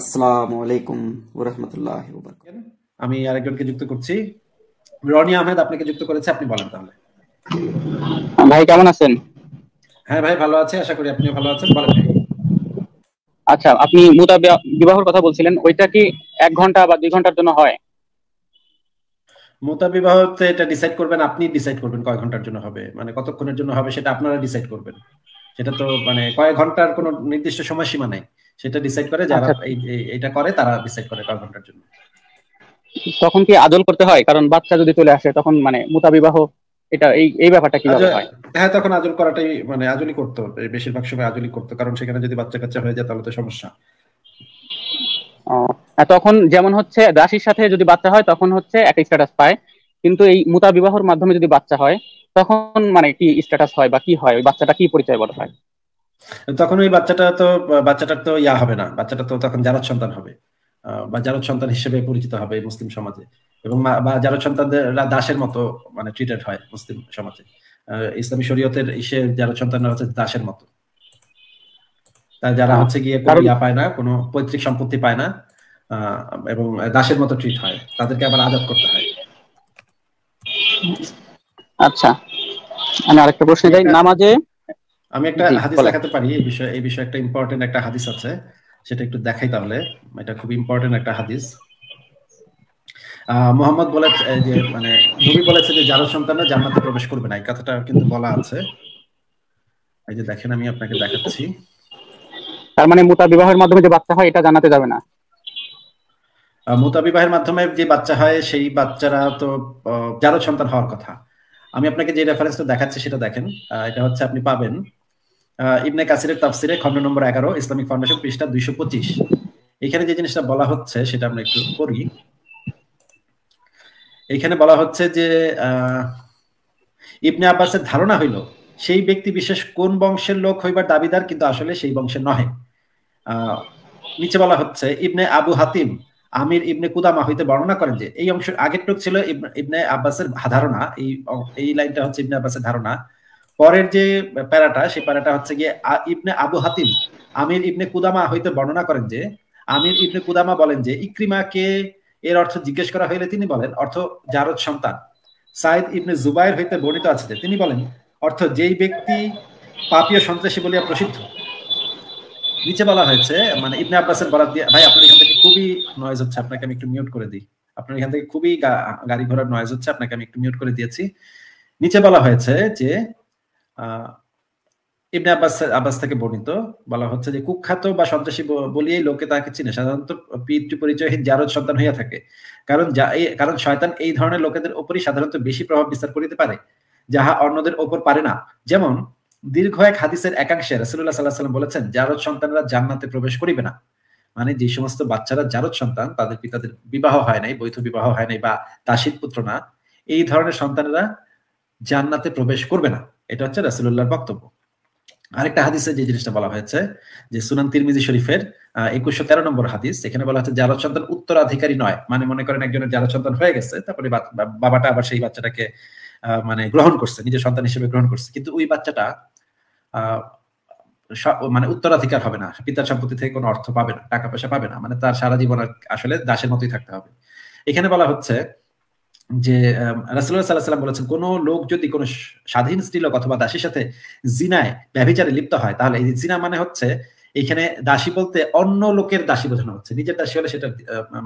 আসসালামু আলাইকুম ওরহমতুল্লাহ আমি আরেকজনকে যুক্ত করছি রনি আহমেদ আপনাকে যুক্ত করেছে আপনি বলেন তাহলে ভাই কেমন আছেন হ্যাঁ ভাই ভালো আছে আশা করি আপনিও ভালো আছেন বলেন আচ্ছা আপনি মুদা বিবাহর কথা বলছিলেন ওইটা কি এক ঘন্টা বা দুই ঘন্টার জন্য হয় মুতা বিবাহতে এটা ডিসাইড করবেন আপনি ডিসাইড করবেন কয় ঘন্টার জন্য হবে মানে কতক্ষণের জন্য হবে সেটা আপনারা ডিসাইড করবেন সেটা তো মানে কয়েক ঘন্টার কোনো নির্দিষ্ট সময়সীমা নাই সেটা ডিসাইড করে যারা আচ্ছা। এটা করে তারা ডিসাইড করে কার্বনটার জন্য তখন কি আদল করতে হয় কারণ বাচ্চা যদি চলে আসে তখন মানে মুতাবিবাহ এটা এই এই ব্যাপারটা কি আচ্ছা, হয় হ্যাঁ তখন আজল করাটাই মানে আজলই করতে হবে বেশিরভাগ সময় আজলই করতে কারণ সেখানে যদি বাচ্চা কাচ্চা হয়ে যায় তাহলে তো সমস্যা তখন যেমন হচ্ছে দাসীর সাথে যদি বাচ্চা হয় তখন হচ্ছে একটা স্ট্যাটাস পায় কিন্তু এই মুতা বিবাহর মাধ্যমে যদি বাচ্চা হয় তখন মানে কি স্ট্যাটাস হয় বা কি হয় ওই বাচ্চাটা কি পরিচয় বলা হয় তখন ওই বাচ্চাটা তো বাচ্চাটার তো ইয়া হবে না বাচ্চাটা তো তখন জারত সন্তান হবে বা জারত সন্তান হিসেবে পরিচিত হবে মুসলিম সমাজে এবং বা জারত সন্তানরা দাসের মতো মানে ট্রিটেড হয় মুসলিম সমাজে ইসলামী শরীয়তের ইসে জারত সন্তানরা হচ্ছে দাসের মতো যারা হচ্ছে গিয়ে কোনো ইয়া পায় না কোনো পৈতৃক সম্পত্তি পায় না এবং দাসের মতো ট্রিট হয় তাদেরকে আবার আজাদ করতে হয় আচ্ছা আমি আরেকটা প্রশ্ন যাই নামাজে আমি একটা হাদিস দেখাতে পারি এই বিষয়ে এই বিষয়ে একটা ইম্পর্টেন্ট একটা হাদিস আছে সেটা একটু দেখাই তাহলে এটা খুব ইম্পর্টেন্ট একটা হাদিস মোহাম্মদ বলে যে মানে নবী বলেছে যে যারা সন্তানরা জান্নাতে প্রবেশ করবে না এই কথাটা কিন্তু বলা আছে এই যে দেখেন আমি আপনাকে দেখাচ্ছি তার মানে বিবাহের মাধ্যমে যে বাচ্চা হয় এটা জানাতে যাবে না মুতা বিবাহের মাধ্যমে যে বাচ্চা হয় সেই বাচ্চারা তো যারা সন্তান হওয়ার কথা আমি আপনাকে যে রেফারেন্সটা দেখাচ্ছি সেটা দেখেন এটা হচ্ছে আপনি পাবেন ইবনে কাসিরের তাফসিরে খন্ড নম্বর এগারো ইসলামিক ফাউন্ডেশন পৃষ্ঠা দুইশো পঁচিশ এখানে যে জিনিসটা বলা হচ্ছে সেটা আমরা একটু করি এখানে বলা হচ্ছে যে ইবনে আব্বাসের ধারণা হইল সেই ব্যক্তি বিশেষ কোন বংশের লোক হইবার দাবিদার কিন্তু আসলে সেই বংশের নহে নিচে বলা হচ্ছে ইবনে আবু হাতিম আমির ইবনে কুদামা হইতে বর্ণনা করেন যে এই অংশ আগের টুক ছিল ইবনে আব্বাসের ধারণা এই এই লাইনটা হচ্ছে ইবনে আব্বাসের ধারণা পরের যে প্যারাটা সেই প্যারাটা হচ্ছে গিয়ে ইবনে আবু হাতিম আমির ইবনে কুদামা হইতে বর্ণনা করেন যে আমির ইবনে কুদামা বলেন যে ইক্রিমাকে এর অর্থ জিজ্ঞেস করা হইলে তিনি বলেন অর্থ জারদ সন্তান সাইদ ইবনে জুবাইর হইতে বর্ণিত আছে তিনি বলেন অর্থ যেই ব্যক্তি পাপীয় সন্ত্রাসী বলিয়া প্রসিদ্ধ নিচে বলা হয়েছে মানে ইবনে আব্বাসের বরাদ দিয়ে ভাই আপনার এখান থেকে খুবই নয়েজ হচ্ছে আপনাকে আমি একটু মিউট করে দিই আপনার এখান থেকে খুবই গাড়ি ঘোড়ার নয়েজ হচ্ছে আপনাকে আমি একটু মিউট করে দিয়েছি নিচে বলা হয়েছে যে ইবনে আব্বাস আব্বাস থেকে বর্ণিত বলা হচ্ছে যে কুখ্যাত বা সন্ত্রাসী বলিয়েই লোকে তাকে চিনে সাধারণত পিতৃ পরিচয়হীন জারদ সন্তান হইয়া থাকে কারণ যা কারণ শয়তান এই ধরনের লোকেদের উপরই সাধারণত বেশি প্রভাব বিস্তার করিতে পারে যাহা অন্যদের ওপর পারে না যেমন দীর্ঘ এক হাদিসের একাংশে রাসুল্লাহ সাল্লাহ সাল্লাম বলেছেন জারদ সন্তানরা জান্নাতে প্রবেশ করিবে না মানে যে সমস্ত বাচ্চারা জারদ সন্তান তাদের পিতাদের বিবাহ হয় নাই বৈধ বিবাহ হয় নাই বা তাসিদ পুত্র না এই ধরনের সন্তানেরা জান্নাতে প্রবেশ করবে না এটা হচ্ছে রাসুল্লাহর বক্তব্য আরেকটা হাদিসে যে জিনিসটা বলা হয়েছে যে সুনান তিরমিজি শরীফের একুশশো তেরো নম্বর হাদিস এখানে বলা হচ্ছে যারা সন্তান উত্তরাধিকারী নয় মানে মনে করেন একজনের যারা সন্তান হয়ে গেছে তারপরে বাবাটা আবার সেই বাচ্চাটাকে মানে গ্রহণ করছে নিজের সন্তান হিসেবে গ্রহণ করছে কিন্তু ওই বাচ্চাটা মানে উত্তরাধিকার হবে না পিতার সম্পত্তি থেকে কোনো অর্থ পাবে না টাকা পয়সা পাবে না মানে তার সারা জীবন আসলে দাসের মতোই থাকতে হবে এখানে বলা হচ্ছে যে রাসুল্লাহ সাল্লাহ সাল্লাম বলেছেন কোন লোক যদি কোনো স্বাধীন স্ত্রীলোক অথবা দাসীর সাথে জিনায় ব্যভিচারে লিপ্ত হয় তাহলে এই জিনা মানে হচ্ছে এখানে দাসী বলতে অন্য লোকের দাসী বোঝানো হচ্ছে নিজের দাসী হলে সেটা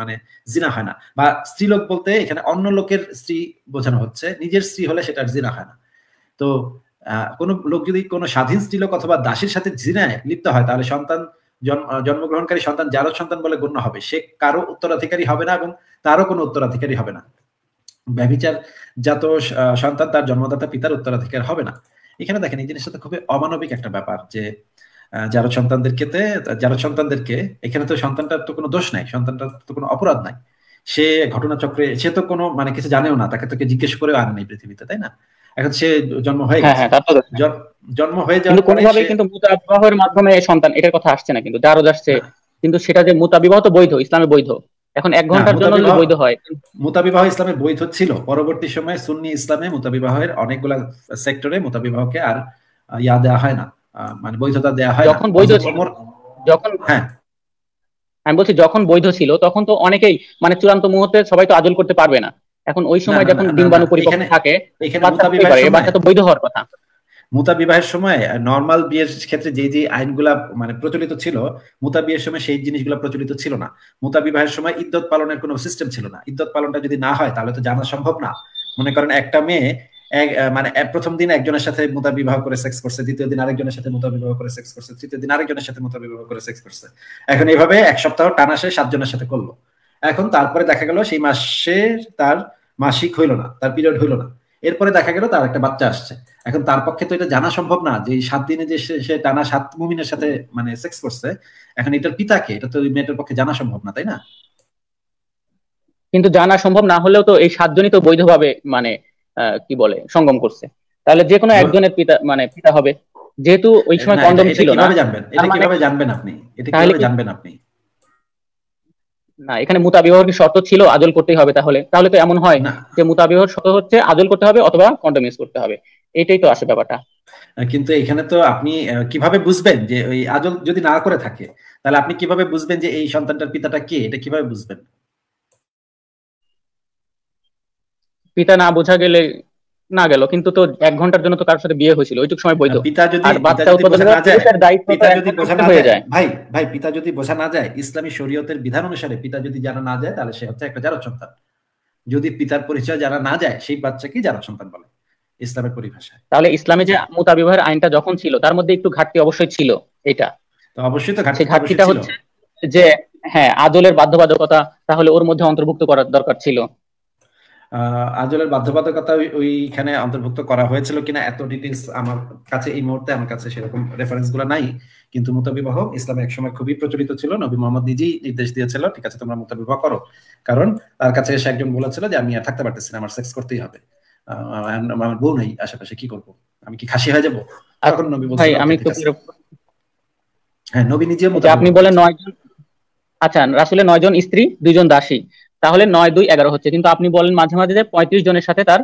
মানে জিনা হয় না বা স্ত্রীলোক বলতে এখানে অন্য লোকের স্ত্রী বোঝানো হচ্ছে নিজের স্ত্রী হলে সেটা জিনা হয় না তো কোনো লোক যদি কোনো স্বাধীন স্ত্রীলোক অথবা দাসীর সাথে জিনায় লিপ্ত হয় তাহলে সন্তান জন্মগ্রহণকারী সন্তান যারও সন্তান বলে গণ্য হবে সে কারো উত্তরাধিকারী হবে না এবং তারও কোনো উত্তরাধিকারী হবে না ব্যবিচার জাত সন্তান তার জন্মদাতা পিতার উত্তরাধিকার হবে না এখানে দেখেন এই জিনিসটা তো খুবই অমানবিক একটা ব্যাপার যে যারা সন্তানদের ক্ষেত্রে যারা সন্তানদেরকে এখানে তো সন্তানটার তো কোনো দোষ নাই সন্তানটার তো কোনো অপরাধ নাই সে ঘটনা চক্রে সে তো কোনো মানে কিছু জানেও না তাকে তোকে জিজ্ঞেস করে আনে নাই পৃথিবীতে তাই না এখন সে জন্ম হয়ে হ্যাঁ, হ্যাঁ, জন্ম হয়ে যাওয়ার ভাবে কিন্তু মুতাবিবাহের মাধ্যমে সন্তান এটার কথা আসছে না কিন্তু যারজ আসছে হ্যাঁ। কিন্তু সেটা যে মুতাবিবাহ তো বৈধ ইসলামে বৈধ এখন এক ঘন্টার হ্যাঁ, জন্য যদি বৈধ হয় মুতাবিবাহ ইসলামে বৈধ ছিল পরবর্তী সময়ে সুন্নি ইসলামে মুতাবিবাহের অনেকগুলো সেক্টরে মুতাবিবাহকে আর ইয়া দেওয়া হয় না মানে বৈধতা দেওয়া হয় যখন বৈধ ছিল যখন হ্যাঁ আমি বলছি যখন বৈধ ছিল তখন তো অনেকেই মানে চূড়ান্ত মুহূর্তে সবাই তো আদল করতে পারবে না এখন ওই সময় যখন ডিম্বাণু পরিপক্ক থাকে বাচ্চা তো বৈধ হওয়ার কথা মুতা বিবাহের সময় নর্মাল বিয়ের ক্ষেত্রে যে যে আইনগুলা মানে প্রচলিত ছিল মুতা বিয়ের সময় সেই জিনিসগুলো প্রচলিত ছিল না মুতা বিবাহের সময় ইদ্যত পালনের কোনো সিস্টেম ছিল না ইদ্যত পালনটা যদি না হয় তাহলে তো জানা সম্ভব না মনে করেন একটা মেয়ে মানে প্রথম দিন একজনের সাথে মোতা বিবাহ করে সেক্স করছে দ্বিতীয় দিন আরেকজনের সাথে মোতা বিবাহ করে সেক্স করছে তৃতীয় দিন আরেকজনের সাথে মোতা বিবাহ করে সেক্স করছে এখন এইভাবে এক সপ্তাহ টানা সে সাতজনের সাথে করলো এখন তারপরে দেখা গেল সেই মাসে তার মাসিক হইল না তার পিরিয়ড হইল না এরপরে দেখা গেল তার একটা বাচ্চা আসছে এখন তার পক্ষে তো এটা জানা সম্ভব না যে সাত দিনে যে সে টানা সাত মুমিনের সাথে মানে সেক্স করছে এখন এটার পিতাকে এটা তো ওই মেয়েটার পক্ষে জানা সম্ভব না তাই না কিন্তু জানা সম্ভব না হলেও তো এই সাতজনই তো বৈধভাবে মানে কি বলে সঙ্গম করছে তাহলে যে কোনো একজনের পিতা মানে পিতা হবে যেহেতু ওই সময় কন্ডম ছিল না জানবেন এটা মানে কিভাবে জানবেন আপনি এটা কিভাবে জানবেন আপনি না এখানে মুতাবিবাহর কি শর্ত ছিল আজল করতেই হবে তাহলে তাহলে তো এমন হয় যে মুতাবিবাহর শর্ত হচ্ছে আজল করতে হবে অথবা কন্ডম ইউজ করতে হবে এটাই তো আসে ব্যাপারটা কিন্তু এখানে তো আপনি কিভাবে বুঝবেন যে ওই আজল যদি না করে থাকে তাহলে আপনি কিভাবে বুঝবেন যে এই সন্তানটার পিতাটা কে এটা কিভাবে বুঝবেন পিতা না বোঝা গেলে না গেল কিন্তু তো এক ঘন্টার জন্য তো কারোর সাথে বিয়ে হয়েছিল ওইটুক সময় বৈধ পিতা যদি আর বাচ্চা উৎপাদন পিতা যদি বোঝা না যায় ভাই ভাই পিতা যদি বোঝা না যায় ইসলামী শরীয়তের বিধান অনুসারে পিতা যদি জানা না যায় তাহলে সে হচ্ছে একটা জারক সন্তান যদি পিতার পরিচয় জানা না যায় সেই বাচ্চাকে জারক সন্তান বলে ইসলামের পরিভাষায় তাহলে ইসলামে যে মোতাবিবাহের আইনটা যখন ছিল তার মধ্যে একটু ঘাটতি অবশ্যই ছিল এটা তো অবশ্যই তো ঘাটতি ঘাটতিটা হচ্ছে যে হ্যাঁ আদলের বাধ্যবাধকতা তাহলে ওর মধ্যে অন্তর্ভুক্ত করার দরকার ছিল আজলের বাধ্যবাধকতা ওইখানে অন্তর্ভুক্ত করা হয়েছিল কিনা এত ডিটেলস আমার কাছে এই মুহূর্তে আমার কাছে সেরকম রেফারেন্স গুলো নাই কিন্তু মতবিবাহ ইসলামে একসময় খুবই প্রচলিত ছিল নবী মোহাম্মদ নিজেই নির্দেশ দিয়েছিল ঠিক আছে তোমরা মতবিবাহ করো কারণ তার কাছে এসে একজন বলেছিল যে আমি আর থাকতে পারতেছি না আমার সেক্স করতেই হবে আমার বউ নেই আশেপাশে কি করব আমি কি খাসি হয়ে যাব তখন নবী আমি হ্যাঁ নবী নিজে আপনি বলেন নয়জন আচ্ছা রাসুলের নয়জন স্ত্রী দুইজন দাসী তাহলে নয় দুই এগারো হচ্ছে কিন্তু আপনি বলেন মাঝে মাঝে যে পঁয়ত্রিশ জনের সাথে তার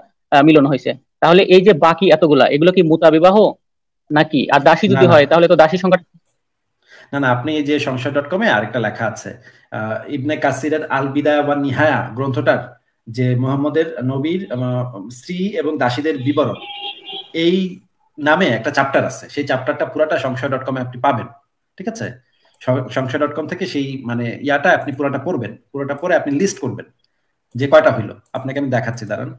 মিলন হয়েছে তাহলে এই যে বাকি এতগুলা এগুলো কি মুতা বিবাহ নাকি আর দাসী যদি হয় তাহলে তো দাসী সংখ্যা না না আপনি যে সংসার ডট কমে আরেকটা লেখা আছে ইবনে কাসিরের আল বিদায় বা নিহায়া গ্রন্থটার যে মোহাম্মদের নবীর স্ত্রী এবং দাসীদের বিবরণ এই নামে একটা চ্যাপ্টার আছে সেই চ্যাপ্টারটা পুরাটা সংশয় ডট কমে আপনি পাবেন ঠিক আছে সংসার ডট কম থেকে সেই মানে ইয়াটা আপনি পুরোটা পড়বেন পুরোটা পরে আপনি লিস্ট করবেন যে কয়টা হইলো আপনাকে আমি দেখাচ্ছি দাঁড়ান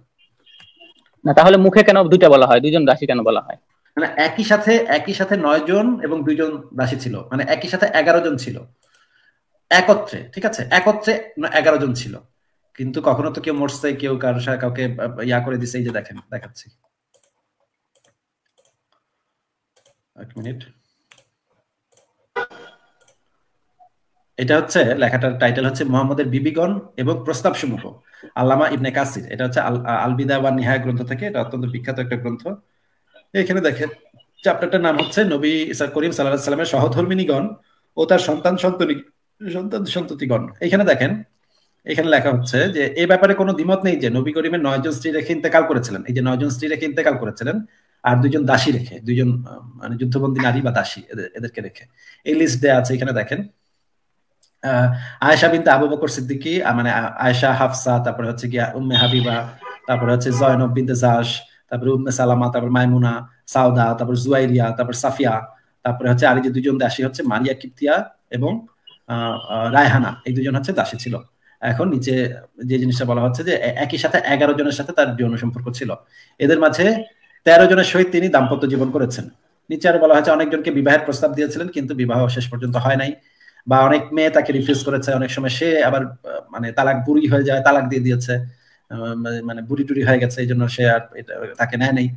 না তাহলে মুখে কেন দুইটা বলা হয় দুইজন রাশি কেন বলা হয় মানে একই সাথে একই সাথে নয় জন এবং দুইজন রাশি ছিল মানে একই সাথে এগারো জন ছিল একত্রে ঠিক আছে একত্রে এগারো জন ছিল কিন্তু কখনো তো কেউ মরছে কেউ কারো কাউকে ইয়া করে দিছে এই যে দেখেন দেখাচ্ছি এক মিনিট এটা হচ্ছে লেখাটার টাইটেল হচ্ছে মোহাম্মদের বিবিগণ এবং প্রস্তাব সমূহ আল্লামা ইবনে কাসির এটা হচ্ছে আলবিদা বা নিহায় গ্রন্থ থেকে এটা অত্যন্ত বিখ্যাত একটা গ্রন্থ এখানে দেখেন চ্যাপ্টারটার নাম হচ্ছে নবী ইসা করিম সাল্লাহ সাল্লামের সহধর্মিনীগণ ও তার সন্তান সন্তনি সন্তান সন্ততিগণ এখানে দেখেন এখানে লেখা হচ্ছে যে এ ব্যাপারে কোনো দ্বিমত নেই যে নবী করিমের নয়জন স্ত্রী রেখে ইন্তেকাল করেছিলেন এই যে নয়জন স্ত্রী রেখে ইন্তেকাল করেছিলেন আর দুজন দাসী রেখে দুজন মানে যুদ্ধবন্দী নারী বা দাসী এদেরকে রেখে এই লিস্ট দেয়া আছে এখানে দেখেন আয়সা বিনতে আবু বকর সিদ্দিকি মানে আয়সা হাফসা তারপরে হচ্ছে গিয়া উম্মে হাবিবা তারপরে হচ্ছে জয়নব বিনতে জাস তারপরে উম্মে সালামা তারপর মাইমুনা সাউদা তারপর জুয়াইরিয়া তারপর সাফিয়া তারপরে হচ্ছে আর যে দুজন দাসী হচ্ছে মারিয়া কিপ্তিয়া এবং রায়হানা এই দুজন হচ্ছে দাসী ছিল এখন নিচে যে জিনিসটা বলা হচ্ছে যে একই সাথে এগারো জনের সাথে তার যৌন সম্পর্ক ছিল এদের মাঝে তেরো জনের সহিত তিনি দাম্পত্য জীবন করেছেন নিচে আরো বলা হয়েছে অনেকজনকে বিবাহের প্রস্তাব দিয়েছিলেন কিন্তু বিবাহ শেষ পর্যন্ত হয় নাই বা অনেক মেয়ে তাকে রিফিউজ করেছে অনেক সময় সে আবার মানে তালাক বুড়ি হয়ে যায় তালাক দিয়ে দিয়েছে মানে, মানে বুড়ি টুড়ি হয়ে গেছে এই জন্য সে আর তাকে নেয় নেই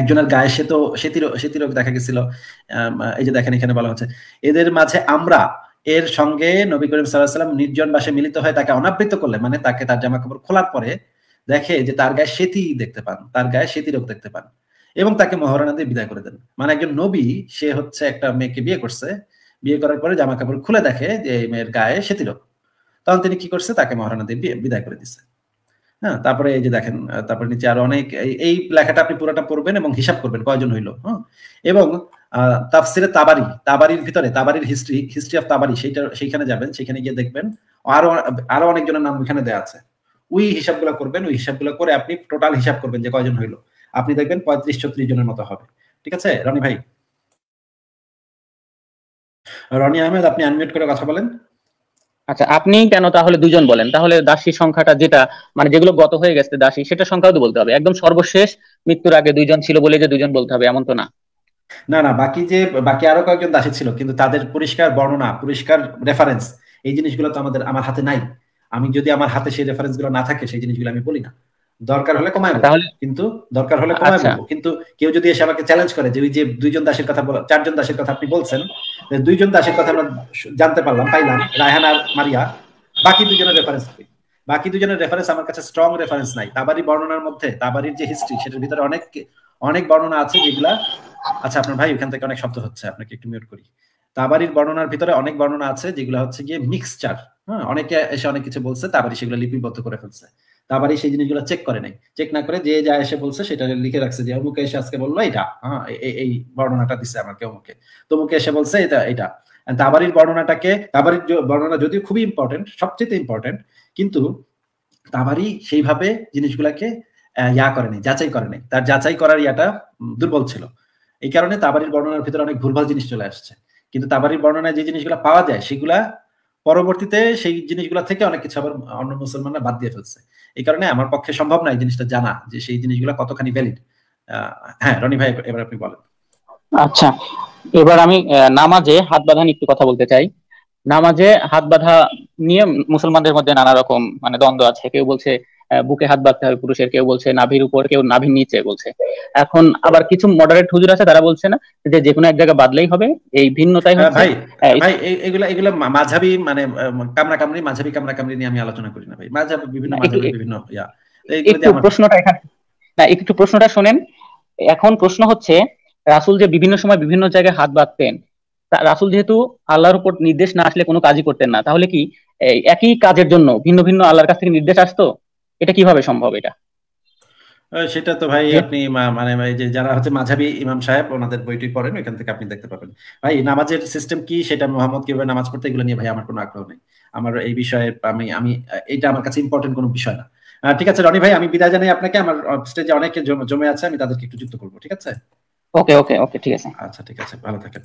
একজনের গায়ে সে তো সেতি রোগ দেখা গেছিল এই যে দেখেন এখানে বলা হচ্ছে এদের মাঝে আমরা এর সঙ্গে নবী করিম সাল্লাহাম নির্জন বাসে মিলিত হয়ে তাকে অনাবৃত করলে মানে তাকে তার জামা কাপড় খোলার পরে দেখে যে তার গায়ে সেতি দেখতে পান তার গায়ে সেতি রোগ দেখতে পান এবং তাকে মহারণা দিয়ে বিদায় করে দেন মানে একজন নবী সে হচ্ছে একটা মেয়েকে বিয়ে করছে বিয়ে করার পরে জামা কাপড় খুলে দেখে যে এই মেয়ের গায়ে সেতির তখন তিনি কি করছে তাকে মহারানা দেবী বিদায় করে দিচ্ছে হ্যাঁ তারপরে এই যে দেখেন তারপরে নিচে আরো অনেক এই লেখাটা আপনি পুরোটা পড়বেন এবং হিসাব করবেন কয়জন হইল হ্যাঁ এবং তাফসিরে তাবারি তাবারির ভিতরে তাবারির হিস্ট্রি হিস্ট্রি অফ তাবারি সেইটা সেইখানে যাবেন সেখানে গিয়ে দেখবেন আরো আরো অনেকজনের নাম ওইখানে দেওয়া আছে ওই হিসাবগুলো করবেন ওই হিসাবগুলো করে আপনি টোটাল হিসাব করবেন যে কয়জন হইলো আপনি দেখবেন পঁয়ত্রিশ ছত্রিশ জনের মতো হবে ঠিক আছে রনি ভাই রনি আহমেদ আপনি আনমিউট করে কথা বলেন আচ্ছা আপনি কেন তাহলে দুজন বলেন তাহলে দাসী সংখ্যাটা যেটা মানে যেগুলো গত হয়ে গেছে দাসী সেটা সংখ্যাও তো বলতে হবে একদম সর্বশেষ মৃত্যুর আগে দুইজন ছিল বলে যে দুজন বলতে হবে এমন তো না না না বাকি যে বাকি আরো কয়েকজন দাসী ছিল কিন্তু তাদের পরিষ্কার বর্ণনা পরিষ্কার রেফারেন্স এই জিনিসগুলো তো আমাদের আমার হাতে নাই আমি যদি আমার হাতে সেই রেফারেন্সগুলো না থাকে সেই জিনিসগুলো আমি বলি না দরকার হলে কমায় কিন্তু দরকার হলে কমায় আচ্ছা। কিন্তু কেউ যদি এসে আমাকে চ্যালেঞ্জ করে যে ওই যে দুইজন দাসের কথা বলা চারজন দাসের কথা আপনি বলছেন দুইজন দাসের কথা আমরা জানতে পারলাম পাইলাম রায়হান আর মারিয়া বাকি দুজনের রেফারেন্স বাকি দুজনের রেফারেন্স আমার কাছে স্ট্রং রেফারেন্স নাই তাবারি বর্ণনার মধ্যে তাবারির যে হিস্ট্রি সেটার ভিতরে অনেক অনেক বর্ণনা আছে যেগুলা আচ্ছা আপনার ভাই ওখান থেকে অনেক শব্দ হচ্ছে আপনাকে একটু মিউট করি তাবারির বর্ণনার ভিতরে অনেক বর্ণনা আছে যেগুলো হচ্ছে গিয়ে মিক্সচার হ্যাঁ অনেকে এসে অনেক কিছু বলছে তাবারি সেগুলো লিপিবদ্ধ করে ফেলছে তারপরে সেই জিনিসগুলো চেক করে নাই চেক না করে যে যা এসে বলছে সেটা লিখে রাখছে যে অমুকে এসে আজকে বললো এটা হ্যাঁ এই বর্ণনাটা দিছে আমাকে অমুকে তো অমুকে এসে বলছে এটা এটা তাবারির বর্ণনাটাকে তাবারির বর্ণনা যদিও খুবই ইম্পর্টেন্ট সবচেয়ে ইম্পর্টেন্ট কিন্তু তাবারি সেইভাবে জিনিসগুলাকে ইয়া করেনি যাচাই করেনি তার যাচাই করার ইয়াটা দুর্বল ছিল এই কারণে তাবারির বর্ণনার ভিতরে অনেক ভুলভাল জিনিস চলে আসছে কিন্তু তাবারির বর্ণনায় যে জিনিসগুলো পাওয়া যায় সেগুলা পরবর্তীতে সেই জিনিসগুলো থেকে অনেক কিছু আবার অন্য মুসলমানরা বাদ দিয়ে ফেলছে এই কারণে আমার পক্ষে সম্ভব না এই জিনিসটা জানা যে সেই জিনিসগুলো কতখানি ভ্যালিড হ্যাঁ রনি ভাই এবার আপনি বলেন আচ্ছা এবার আমি নামাজে হাত বাঁধা নিয়ে একটু কথা বলতে চাই নামাজে হাত বাঁধা নিয়ে মুসলমানদের মধ্যে নানা রকম মানে দ্বন্দ্ব আছে কেউ বলছে বুকে হাত বাঁধতে হবে পুরুষের কেউ বলছে নাভির উপর কেউ নাভির নিচে বলছে এখন আবার কিছু মডারেট হুজুর আছে তারা বলছে না যে যেকোনো এক জায়গায় বাদলেই হবে এই ভিন্নতাই হ্যাঁ, ভাই ভাই এগুলা এগুলা মাঝাবি মানে কামরা কামরি মাঝাবি কামরা কামরি নিয়ে আমি আলোচনা করি না ভাই মাঝাবি বিভিন্ন মাঝাবি বিভিন্ন ইয়া একটু প্রশ্নটা এখানে না একটু প্রশ্নটা শোনেন এখন প্রশ্ন হচ্ছে রাসুল যে বিভিন্ন সময় বিভিন্ন জায়গায় হাত বাঁধতেন রাসুল যেহেতু আল্লাহর উপর নির্দেশ না আসলে কোনো কাজই করতেন না তাহলে কি একই কাজের জন্য ভিন্ন ভিন্ন আল্লাহর কাছ থেকে নির্দেশ আসতো এটা কিভাবে সম্ভব এটা সেটা তো ভাই হ্যাঁ? আপনি মানে ভাই যে যারা হচ্ছে মাঝাবি ইমাম সাহেব ওনাদের বইটি পড়েন ওইখান থেকে আপনি দেখতে পাবেন ভাই নামাজের সিস্টেম কি সেটা মোহাম্মদ কিভাবে নামাজ পড়তে এগুলো নিয়ে ভাই আমার কোনো আগ্রহ নেই আমার এই বিষয়ে আমি আমি এটা আমার কাছে ইম্পর্টেন্ট কোনো বিষয় না ঠিক আছে রনি ভাই আমি বিদায় জানাই আপনাকে আমার স্টেজে অনেকে জমে আছে আমি তাদেরকে একটু যুক্ত করবো ঠিক আছে ওকে ওকে ওকে ঠিক আছে আচ্ছা ঠিক আছে ভালো থাকেন